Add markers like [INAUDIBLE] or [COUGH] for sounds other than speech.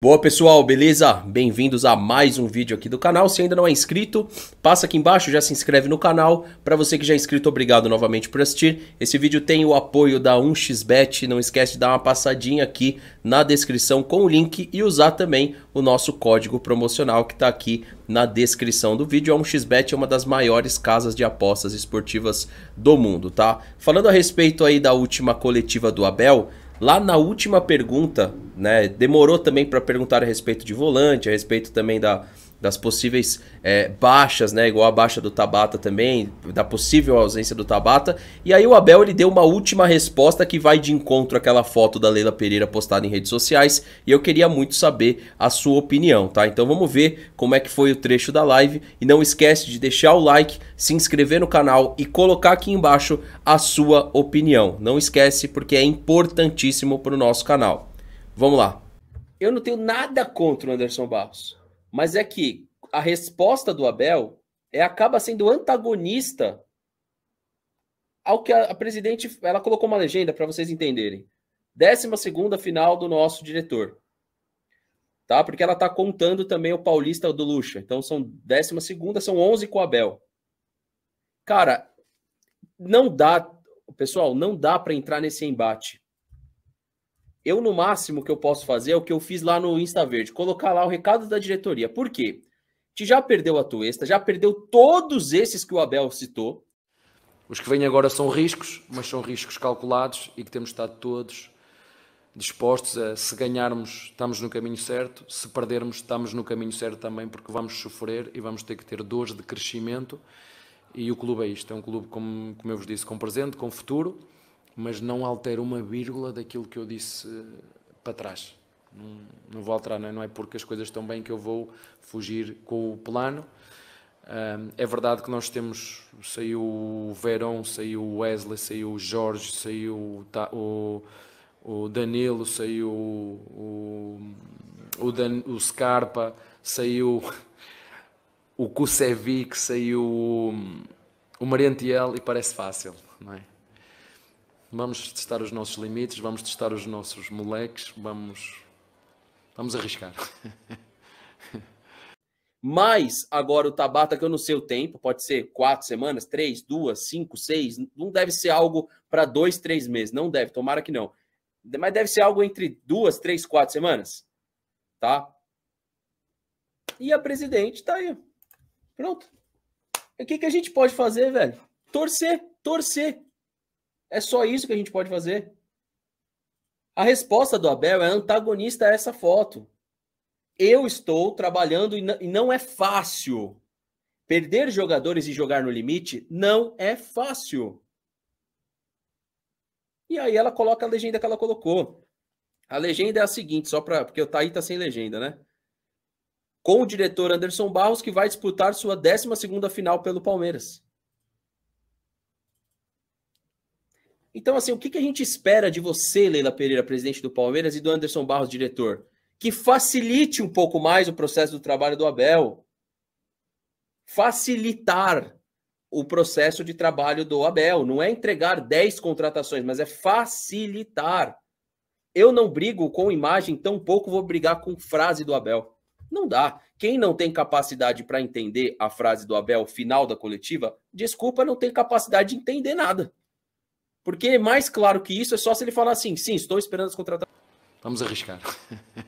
Boa pessoal, beleza? Bem-vindos a mais um vídeo aqui do canal. Se ainda não é inscrito, passa aqui embaixo, já se inscreve no canal. Para você que já é inscrito, obrigado novamente por assistir. Esse vídeo tem o apoio da 1xBet. Não esquece de dar uma passadinha aqui na descrição com o link e usar também o nosso código promocional que está aqui na descrição do vídeo. A 1xBet é uma das maiores casas de apostas esportivas do mundo, tá? Falando a respeito aí da última coletiva do Abel, Lá na última pergunta, né, demorou também para perguntar a respeito de volante, a respeito também da, das possíveis é, baixas, né? Igual a baixa do Tabata também, da possível ausência do Tabata. E aí o Abel ele deu uma última resposta que vai de encontro àquela foto da Leila Pereira postada em redes sociais. E eu queria muito saber a sua opinião, tá? Então vamos ver como é que foi o trecho da live. E não esquece de deixar o like, se inscrever no canal e colocar aqui embaixo a sua opinião. Não esquece porque é importantíssimo para o nosso canal. Vamos lá. Eu não tenho nada contra o Anderson Barros. Mas é que a resposta do Abel é, acaba sendo antagonista ao que a, a presidente. Ela colocou uma legenda para vocês entenderem. Décima segunda final do nosso diretor. Tá? Porque ela está contando também o Paulista do Lucha. Então são décima segunda, são 11 com o Abel. Cara, não dá, pessoal, não dá para entrar nesse embate. Eu, no máximo, que eu posso fazer é o que eu fiz lá no Insta Verde, colocar lá o recado da diretoria. Por quê? Te já perdeu a esta já perdeu todos esses que o Abel citou. Os que vêm agora são riscos, mas são riscos calculados e que temos estado todos dispostos a, se ganharmos, estamos no caminho certo, se perdermos, estamos no caminho certo também, porque vamos sofrer e vamos ter que ter dores de crescimento. E o clube é isto: é um clube, como, como eu vos disse, com presente, com futuro mas não altero uma vírgula daquilo que eu disse eh, para trás. Não, não vou alterar, não é? não é porque as coisas estão bem que eu vou fugir com o plano. Eh, é verdade que nós temos, saiu o Verón, saiu o Wesley, saiu o Jorge, saiu o, o Danilo, saiu o, o, Dan, o Scarpa, saiu [LAUGHS] o Kusevic, saiu o, o e parece fácil, não é? Vamos testar os nossos limites, vamos testar os nossos moleques, vamos, vamos arriscar. [LAUGHS] Mas agora o Tabata, que eu não sei o tempo, pode ser quatro semanas, três, duas, cinco, seis, não deve ser algo para dois, três meses, não deve, tomara que não. Mas deve ser algo entre duas, três, quatro semanas, tá? E a presidente tá aí, pronto. O que, que a gente pode fazer, velho? Torcer, torcer. É só isso que a gente pode fazer. A resposta do Abel é antagonista a essa foto. Eu estou trabalhando e não é fácil. Perder jogadores e jogar no limite não é fácil. E aí ela coloca a legenda que ela colocou. A legenda é a seguinte, só para porque o Thaí tá sem legenda, né? Com o diretor Anderson Barros que vai disputar sua 12ª final pelo Palmeiras. Então, assim, o que, que a gente espera de você, Leila Pereira, presidente do Palmeiras, e do Anderson Barros, diretor? Que facilite um pouco mais o processo do trabalho do Abel. Facilitar o processo de trabalho do Abel. Não é entregar 10 contratações, mas é facilitar. Eu não brigo com imagem, tampouco vou brigar com frase do Abel. Não dá. Quem não tem capacidade para entender a frase do Abel final da coletiva, desculpa, não tem capacidade de entender nada. Porque mais claro que isso é só se ele falar assim: sim, estou esperando as contratações. Vamos arriscar. [LAUGHS]